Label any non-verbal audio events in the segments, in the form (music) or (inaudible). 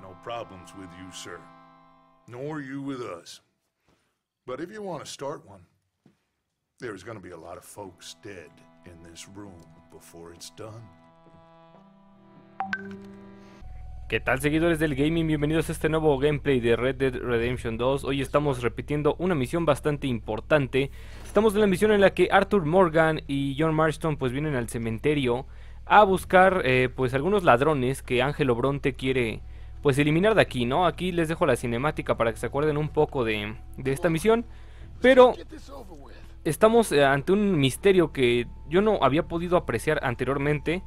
no problems with you, sir. Nor you with us. But if you want to start one, there's going be a lot of folks dead in ¿Qué tal seguidores del gaming? Bienvenidos a este nuevo gameplay de Red Dead Redemption 2 Hoy estamos repitiendo una misión bastante importante Estamos en la misión en la que Arthur Morgan y John Marston pues vienen al cementerio a buscar eh, pues algunos ladrones que Ángelo Bronte quiere pues eliminar de aquí, ¿no? Aquí les dejo la cinemática para que se acuerden un poco de, de esta misión, pero estamos eh, ante un misterio que yo no había podido apreciar anteriormente.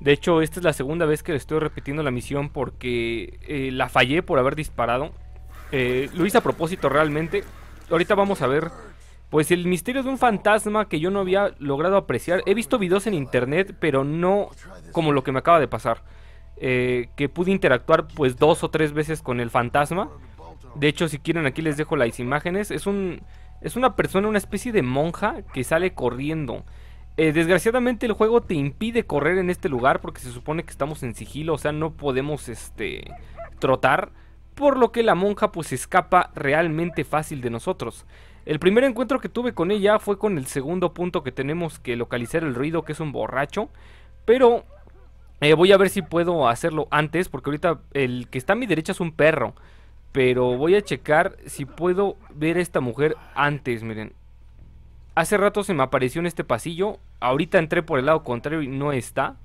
De hecho, esta es la segunda vez que estoy repitiendo la misión porque eh, la fallé por haber disparado. lo hice a propósito realmente. Ahorita vamos a ver pues el misterio de un fantasma que yo no había logrado apreciar. He visto videos en internet, pero no como lo que me acaba de pasar. Eh, que pude interactuar pues dos o tres veces con el fantasma. De hecho, si quieren aquí les dejo las imágenes. Es un es una persona, una especie de monja que sale corriendo. Eh, desgraciadamente el juego te impide correr en este lugar porque se supone que estamos en sigilo, o sea, no podemos este trotar, por lo que la monja pues escapa realmente fácil de nosotros. El primer encuentro que tuve con ella fue con el segundo punto que tenemos que localizar el ruido, que es un borracho. Pero eh, voy a ver si puedo hacerlo antes, porque ahorita el que está a mi derecha es un perro. Pero voy a checar si puedo ver a esta mujer antes, miren. Hace rato se me apareció en este pasillo. Ahorita entré por el lado contrario y no está.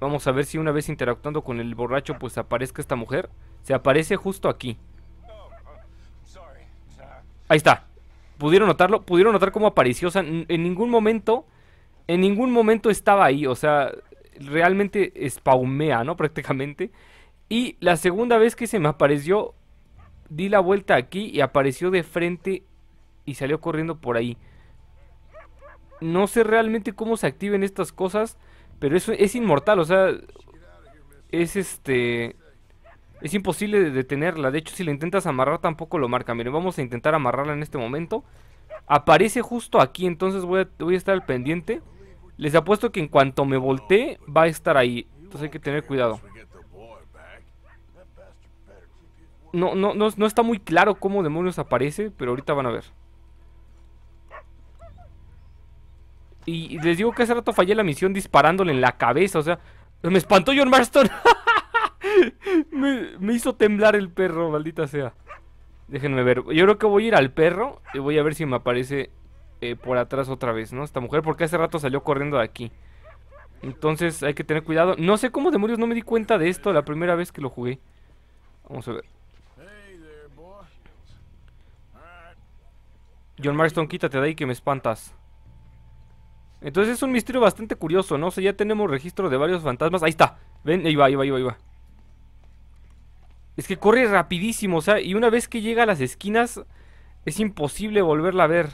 Vamos a ver si una vez interactuando con el borracho pues aparezca esta mujer. Se aparece justo aquí. Ahí está. Pudieron notarlo, pudieron notar cómo apareció. O sea, en ningún momento, en ningún momento estaba ahí. O sea, realmente spaumea, ¿no? (laughs) Prácticamente. Y la segunda vez que se me apareció, di la vuelta aquí y apareció de frente y salió corriendo por ahí. No sé realmente cómo se activen estas cosas, pero eso es inmortal, o sea, es este es imposible detenerla. De hecho, si la intentas amarrar tampoco lo marca. Miren, vamos a intentar amarrarla en este momento. Aparece justo aquí, entonces voy a, voy a estar al pendiente. Les apuesto que en cuanto me voltee, va a estar ahí. Entonces hay que tener cuidado. No, no, no, no está muy claro cómo demonios aparece, pero ahorita van a ver. Y les digo que hace rato fallé la misión disparándole en la cabeza, o sea... Me espantó John Marston. (laughs) me, hizo temblar el perro, maldita sea. Déjenme ver. Yo creo que voy a ir al perro y voy a ver si me aparece eh, por atrás otra vez, ¿no? Esta mujer, porque hace rato salió corriendo de aquí. Entonces hay que tener cuidado. No sé cómo demonios no me di cuenta de esto la primera vez que lo jugué. Vamos a ver. John Marston, quítate de ahí que me espantas. Entonces es un misterio bastante curioso, ¿no? O sea, ya tenemos registro de varios fantasmas. Ahí está. Ven, ahí va, ahí va, ahí va, ahí va. Es que corre rapidísimo, o sea, y una vez que llega a las esquinas es imposible volverla a ver.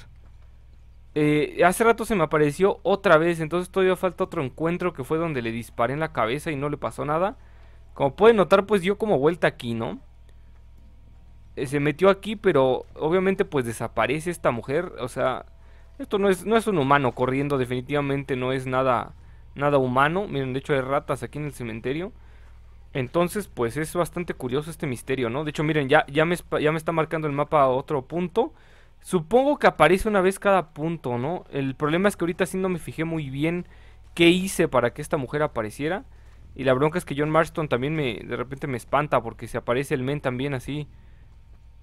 Eh, hace rato se me apareció otra vez, entonces todavía falta otro encuentro que fue donde le disparé en la cabeza y no le pasó nada. Como pueden notar, pues dio como vuelta aquí, ¿no? Eh, se metió aquí, pero obviamente pues desaparece esta mujer, o sea, esto no es, no es un humano corriendo, definitivamente no es nada, nada humano. Miren, de hecho hay ratas aquí en el cementerio. Entonces, pues es bastante curioso este misterio, ¿no? De hecho, miren, ya, ya, me, ya me está marcando el mapa a otro punto. Supongo que aparece una vez cada punto, ¿no? El problema es que ahorita sí no me fijé muy bien qué hice para que esta mujer apareciera. Y la bronca es que John Marston también me, de repente me espanta porque se aparece el men también así.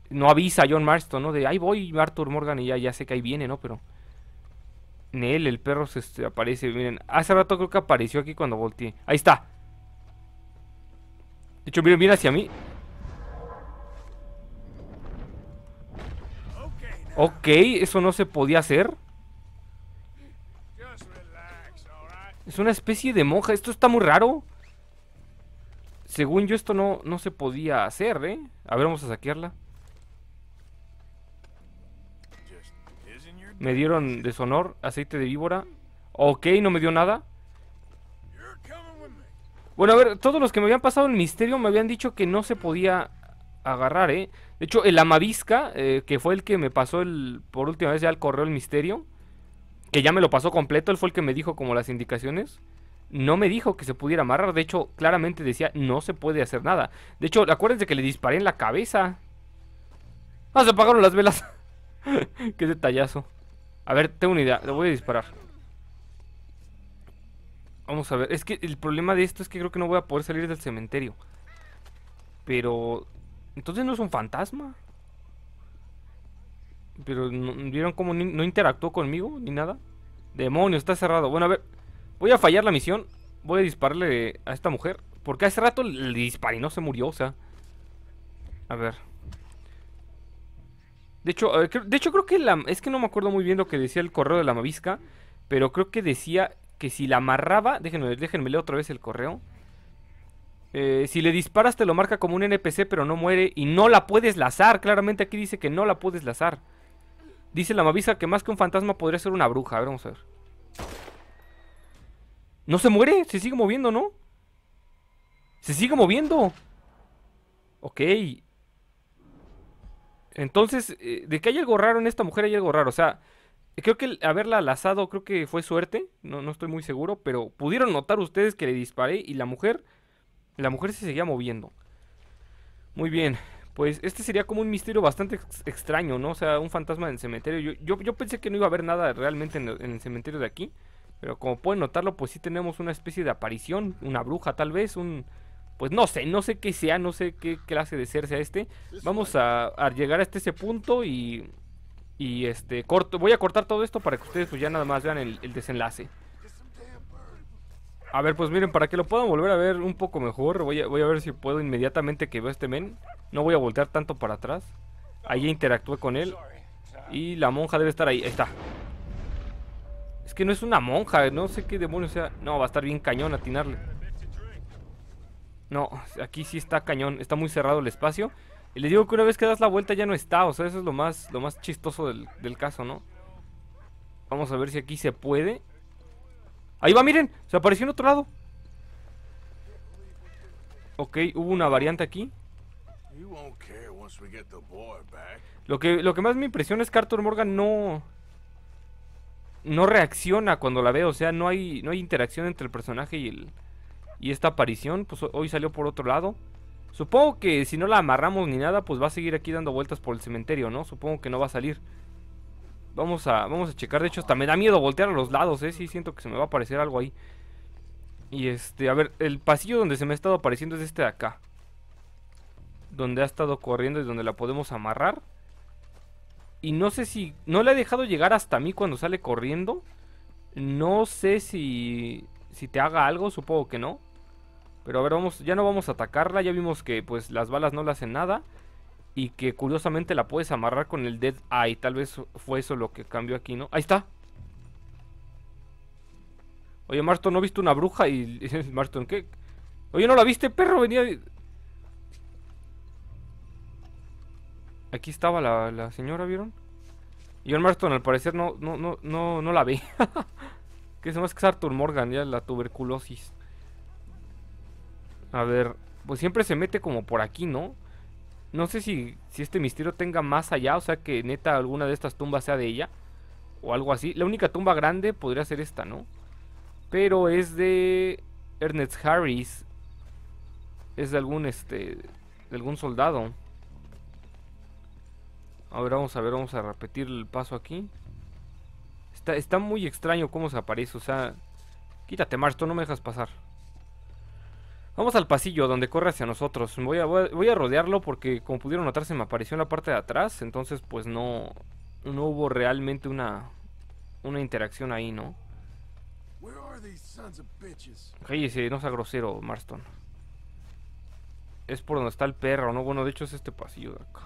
No avisa John Marston, ¿no? De ahí voy Arthur Morgan y ya, ya sé que ahí viene, ¿no? Pero... Nel, el perro se, aparece. Miren, hace rato creo que apareció aquí cuando volteé. Ahí está. De hecho, miren, hacia mí. Ok, eso no se podía hacer. Es una especie de monja. Esto está muy raro. Según yo, esto no, no se podía hacer, ¿eh? A ver, vamos a saquearla. Me dieron deshonor, aceite de víbora. Ok, no me dio nada. Bueno, a ver, todos los que me habían pasado el misterio me habían dicho que no se podía agarrar, ¿eh? De hecho, el Amavisca, eh, que fue el que me pasó el, por última vez ya el correo el misterio, que ya me lo pasó completo, él fue el que me dijo como las indicaciones, no me dijo que se pudiera amarrar, de hecho, claramente decía, no se puede hacer nada. De hecho, acuérdense que le disparé en la cabeza. Ah, se apagaron las velas. (laughs) Qué detallazo. A ver, tengo una idea, le voy a disparar. Vamos a ver, es que el problema de esto es que creo que no voy a poder salir del cementerio. Pero... Entonces no es un fantasma. Pero ¿vieron cómo no interactuó conmigo ni nada? Demonio, está cerrado. Bueno, a ver, voy a fallar la misión. Voy a dispararle a esta mujer. Porque hace rato le disparé y no se murió, o sea. A ver. De hecho, ver, de hecho creo que la... Es que no me acuerdo muy bien lo que decía el correo de la mavisca. Pero creo que decía que si la amarraba, déjenme, déjenme leer otra vez el correo. Eh, si le disparas te lo marca como un NPC pero no muere y no la puedes lazar. Claramente aquí dice que no la puedes lazar. Dice la Mavisa que más que un fantasma podría ser una bruja. A ver, vamos a ver. No se muere, se sigue moviendo, ¿no? Se sigue moviendo. Ok. Entonces, eh, de que hay algo raro en esta mujer hay algo raro. O sea, Creo que haberla lazado, creo que fue suerte, no, estoy muy seguro, pero pudieron notar ustedes que le disparé y la mujer, la mujer se seguía moviendo. Muy bien, pues este sería como un misterio bastante extraño, ¿no? O sea, un fantasma en el cementerio. Yo, pensé que no iba a haber nada realmente en el, cementerio de aquí, pero como pueden notarlo, pues sí tenemos una especie de aparición, una bruja tal vez, un... Pues no sé, no sé qué sea, no sé qué clase de ser sea este. Vamos a, a llegar hasta ese punto y y este, corto, voy a cortar todo esto para que ustedes pues ya nada más vean el, desenlace. A ver, pues miren, para que lo puedan volver a ver un poco mejor, voy a, ver si puedo inmediatamente que veo este men. No voy a voltear tanto para atrás. Ahí interactué con él. Y la monja debe estar ahí. Ahí está. Es que no es una monja, no sé qué demonios sea. No, va a estar bien cañón atinarle. No, aquí sí está cañón. Está muy cerrado el espacio. Y les digo que una vez que das la vuelta ya no está, o sea, eso es lo más, lo más chistoso del, caso, ¿no? Vamos a ver si aquí se puede. Ahí va, miren, se apareció en otro lado. Ok, hubo una variante aquí. Lo que, lo que más me impresiona es que Arthur Morgan no... No reacciona cuando la ve, o sea, no hay, no hay interacción entre el personaje y, el, y esta aparición. Pues hoy salió por otro lado. Supongo que si no la amarramos ni nada, pues va a seguir aquí dando vueltas por el cementerio, ¿no? Supongo que no va a salir. Vamos a, vamos a checar. De hecho, hasta me da miedo voltear a los lados, ¿eh? Sí, siento que se me va a aparecer algo ahí. Y este, a ver, el pasillo donde se me ha estado apareciendo es este de acá. Donde ha estado corriendo y donde la podemos amarrar. Y no sé si... No le ha dejado llegar hasta mí cuando sale corriendo. No sé si... Si te haga algo, supongo que no. Pero a ver, vamos, ya no vamos a atacarla. Ya vimos que pues las balas no le hacen nada. Y que curiosamente la puedes amarrar con el Dead Eye. Tal vez fue eso lo que cambió aquí, ¿no? Ahí está. Oye, Marston, ¿no viste una bruja? Y (laughs) Marston, ¿qué? Oye, ¿no la viste, perro? Venía... Aquí estaba la, señora, ¿vieron? John Marston, al parecer, no, no, no, no, no la ve. (laughs) que se más que es Arthur Morgan, ya la tuberculosis. A ver, pues siempre se mete como por aquí, ¿no? No sé si, este misterio tenga más allá, o sea que neta alguna de estas tumbas sea de ella. O algo así. La única tumba grande podría ser esta, ¿no? Pero es de Ernest Harris. Es de algún este. De algún soldado. A ver, vamos a ver, vamos a repetir el paso aquí. Está, muy extraño cómo se aparece, o sea. Quítate, Marto, no me dejas pasar. Vamos al pasillo donde corre hacia nosotros. Voy a, voy a rodearlo porque como pudieron notar se me apareció en la parte de atrás. Entonces pues no, no hubo realmente una, una interacción ahí, ¿no? Cállese, no sea grosero, Marston. Es por donde está el perro, ¿no? Bueno, de hecho es este pasillo de acá.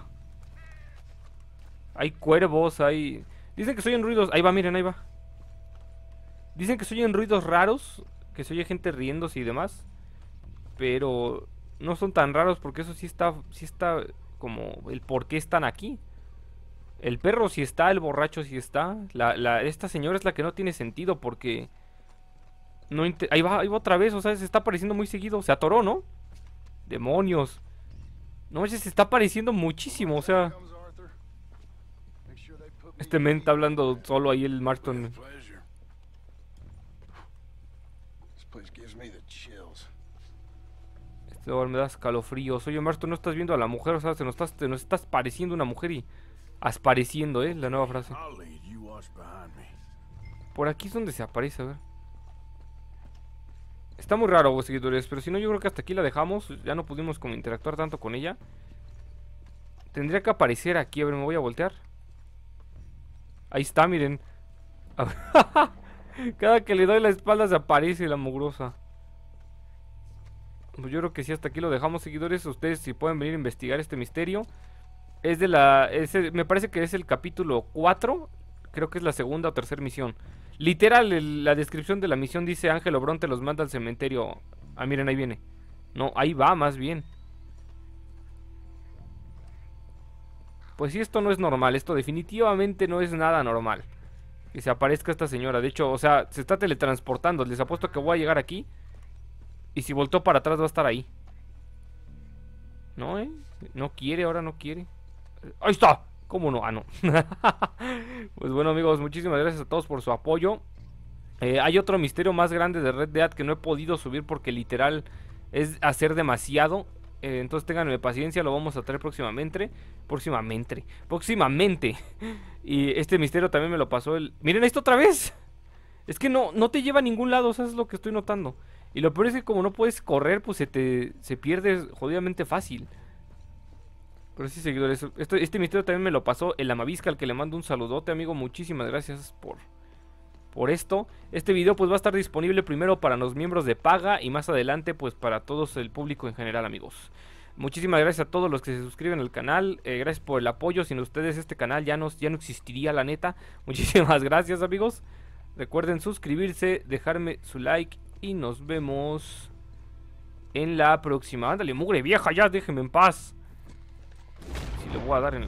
Hay cuervos, hay... Dicen que se oyen ruidos... Ahí va, miren, ahí va. Dicen que se oyen ruidos raros, que se oye gente riéndose y demás. Pero no son tan raros porque eso sí está, sí está como el por qué están aquí. El perro sí está, el borracho sí está. esta señora es la que no tiene sentido porque... No ahí, va, otra vez, o sea, se está apareciendo muy seguido. Se atoró, ¿no? Demonios. No, se está apareciendo muchísimo, o sea... Este men está hablando solo ahí el Marton das me da soy Omar, tú no estás viendo a la mujer, o sea, te nos estás, nos estás pareciendo una mujer y aspareciendo, ¿eh? La nueva frase. Por aquí es donde se aparece, a ver. Está muy raro, vos, seguidores, pero si no, yo creo que hasta aquí la dejamos. Ya no pudimos como interactuar tanto con ella. Tendría que aparecer aquí, a ver, me voy a voltear. Ahí está, miren. (laughs) (laughs) Cada que le doy la espalda se aparece la mugrosa. Pues yo creo que si sí, hasta aquí lo dejamos, seguidores. Ustedes si pueden venir a investigar este misterio. Es de la... Eh, me parece que es el capítulo 4. Creo que es la segunda o tercera misión. Literal, la descripción de la misión dice Ángel te los manda al cementerio. Ah, miren, ahí viene. No, ahí va más bien. Pues si esto no es normal. Esto definitivamente no es nada normal. Que se aparezca esta señora. De hecho, o sea, se está teletransportando. Les apuesto que voy a llegar aquí. Y si voltó para atrás va a estar ahí. No, ¿eh? No quiere, ahora no quiere. ¡Ahí está! ¿Cómo no? Ah, no. (laughs) pues bueno, amigos, muchísimas gracias a todos por su apoyo. Eh, hay otro misterio más grande de Red Dead que no he podido subir porque literal es hacer demasiado. Eh, entonces ténganme paciencia, lo vamos a traer próximamente. Próximamente. Próximamente. (laughs) y este misterio también me lo pasó el... Miren esto otra vez. Es que no, no te lleva a ningún lado, o es lo que estoy notando. Y lo peor es que como no puedes correr, pues se te se pierde jodidamente fácil. Pero sí, seguidores, esto, este misterio también me lo pasó el Amavisca, al que le mando un saludote, amigo. Muchísimas gracias por, por esto. Este video pues va a estar disponible primero para los miembros de paga y más adelante pues para todo el público en general, amigos. Muchísimas gracias a todos los que se suscriben al canal. Eh, gracias por el apoyo. Sin ustedes este canal ya no, ya no existiría, la neta. (laughs) Muchísimas gracias, amigos. Recuerden suscribirse, dejarme su like y nos vemos en la próxima. Ándale, mugre vieja, ya déjeme en paz. Si le voy a dar en...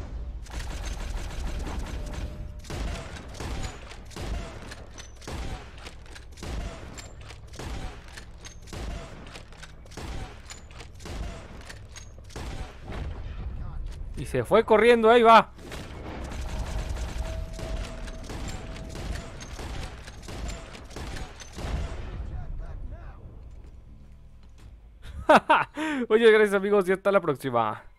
Y se fue corriendo, ahí va. Oye, gracias amigos y hasta la próxima.